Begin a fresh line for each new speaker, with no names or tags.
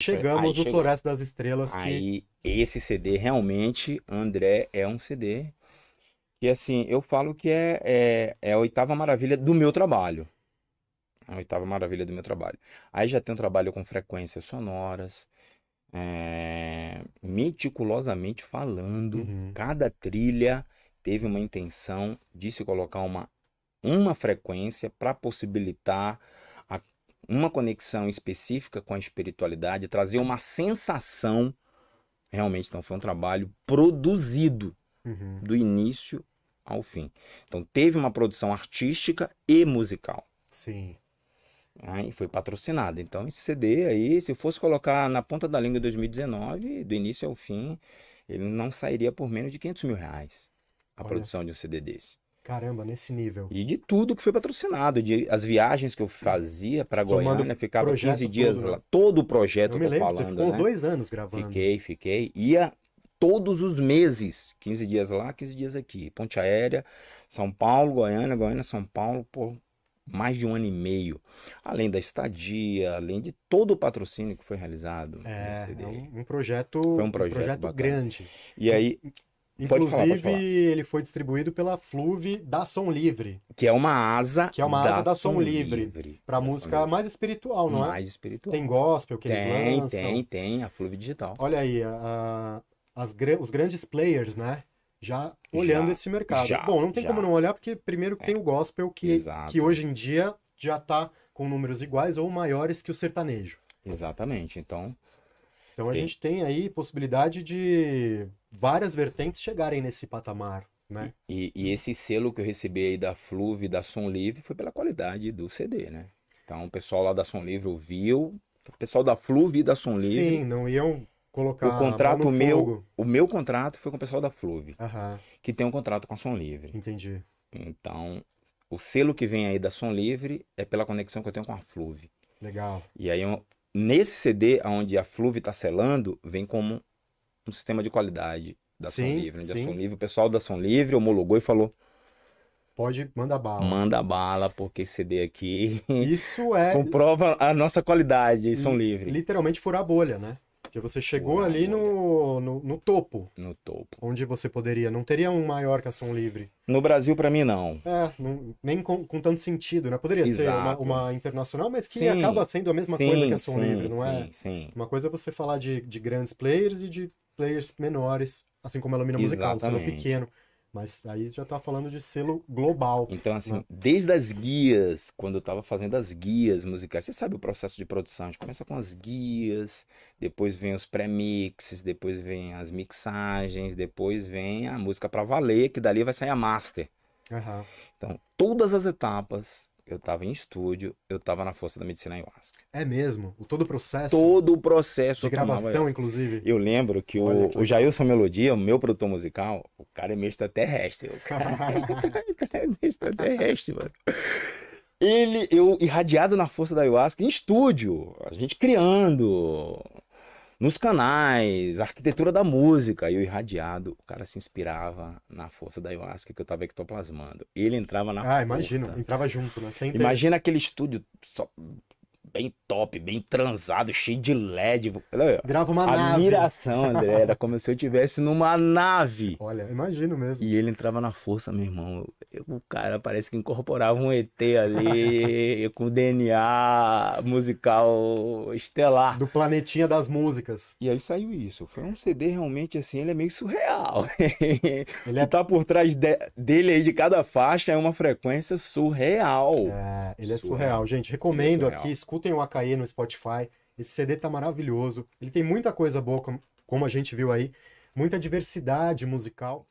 Chegamos aí no chegou. Floresta
das Estrelas. Aí,
que... esse CD realmente, André, é um CD. E assim, eu falo que é, é, é a oitava maravilha do meu trabalho. É a oitava maravilha do meu trabalho. Aí já tem um trabalho com frequências sonoras, é, meticulosamente falando, uhum. cada trilha teve uma intenção de se colocar uma, uma frequência para possibilitar a uma conexão específica com a espiritualidade, trazer uma sensação. Realmente, então, foi um trabalho produzido uhum. do início ao fim. Então, teve uma produção artística e musical. Sim. Aí ah, foi patrocinado. Então, esse CD aí, se fosse colocar na ponta da língua 2019, do início ao fim, ele não sairia por menos de 500 mil reais a Olha. produção de um CD desse.
Caramba, nesse nível.
E de tudo que foi patrocinado, de as viagens que eu fazia para Goiânia, ficava 15 dias né? lá. Todo o projeto eu me lembro, falando, ficou né? dois anos gravando. Fiquei, fiquei. Ia todos os meses, 15 dias lá, 15 dias aqui. Ponte Aérea, São Paulo, Goiânia, Goiânia, São Paulo, por mais de um ano e meio. Além da estadia, além de todo o patrocínio que foi realizado.
É, é um, um, projeto, foi um projeto, um projeto grande. E aí, Inclusive, pode falar, pode falar. ele foi distribuído pela Fluve da Som Livre.
Que é uma asa. Que é uma asa da, Som, Som Livre. Livre pra música
mais espiritual, não mais é? Mais espiritual. Tem gospel que tem, eles lançam. Tem, tem,
tem, a Fluve
Digital. Olha aí, a, as, os grandes players, né? Já olhando
já, esse mercado. Já, Bom, não tem já. como não
olhar, porque primeiro é. tem o gospel, que, que hoje em dia já tá com números iguais ou maiores que o sertanejo. Exatamente, então. Então tem. a gente tem aí possibilidade de várias vertentes chegarem nesse patamar.
Né? E, e, esse selo que eu recebi aí da Fluve, da Som Livre, foi pela qualidade do CD, né? Então o pessoal lá da Som Livre ouviu, o pessoal da Fluve e da Som Livre. Sim,
não iam colocar. O contrato meu,
o meu contrato foi com o pessoal da Fluve, que tem um contrato com a Som Livre. Entendi. Então o selo que vem aí da Som Livre é pela conexão que eu tenho com a Fluve. Legal. E aí nesse CD, onde a Fluve está selando, vem como um sistema de qualidade da sim, Som Livre. Né? Da sim. Som Livre, o pessoal da Som Livre homologou e falou:
pode mandar bala.
Manda bala, porque CD aqui. Isso é. comprova a nossa qualidade, são livre
Literalmente furar a bolha, né? Porque você chegou furar ali no, no, no, topo. No topo. Onde você poderia. Não teria um maior que a som livre.
No Brasil, para mim, não.
É, não, nem com, com, tanto sentido, né? Poderia Exato. ser uma, uma, internacional, mas que sim. acaba sendo a mesma sim, coisa que a som sim, livre, não é? Sim, sim. Uma coisa é você falar de, de grandes players e de players menores, assim como a Lumina Musical, um selo pequeno. Mas aí já tá falando de selo
global. Então, assim, né? desde as guias, quando eu tava fazendo as guias musicais, você sabe o processo de produção? A gente começa com as guias, depois vem os pré-mixes, depois vem as mixagens, depois vem a música para valer, que dali vai sair a master. Uhum. Então, todas as etapas eu tava em estúdio, eu tava na Força da Medicina Ayahuasca.
É mesmo? O todo o processo? Todo o processo. De gravação, tomava... inclusive.
Eu lembro que o, o Jailson Melodia, o meu produtor musical, o cara é meio extraterrestre. O o cara
é meio extraterrestre,
mano. Ele, eu irradiado na Força da Ayahuasca, em estúdio, a gente criando, nos canais, arquitetura da música. E o irradiado, o cara se inspirava na força da ayahuasca que eu tava ectoplasmando. Ele entrava na Ah, força. imagino,
entrava junto, né? Sem imagina aquele estúdio só
bem top, bem transado, cheio de LED. Grava uma a nave. Admiração, André, era como se eu tivesse numa nave. Olha, imagino mesmo. E ele entrava na força, meu irmão. Eu, o cara parece que incorporava um ET ali, com DNA musical estelar. Do planetinha das músicas. E aí saiu isso. Foi um CD realmente assim, ele é meio surreal. ele é... tá por trás de... dele aí de cada faixa é uma frequência surreal. É,
ele é surreal. surreal. Gente, recomendo é surreal. aqui, escuta escutem o AKE no Spotify. Esse CD tá maravilhoso. Ele tem muita coisa boa, como a gente viu aí, muita diversidade musical.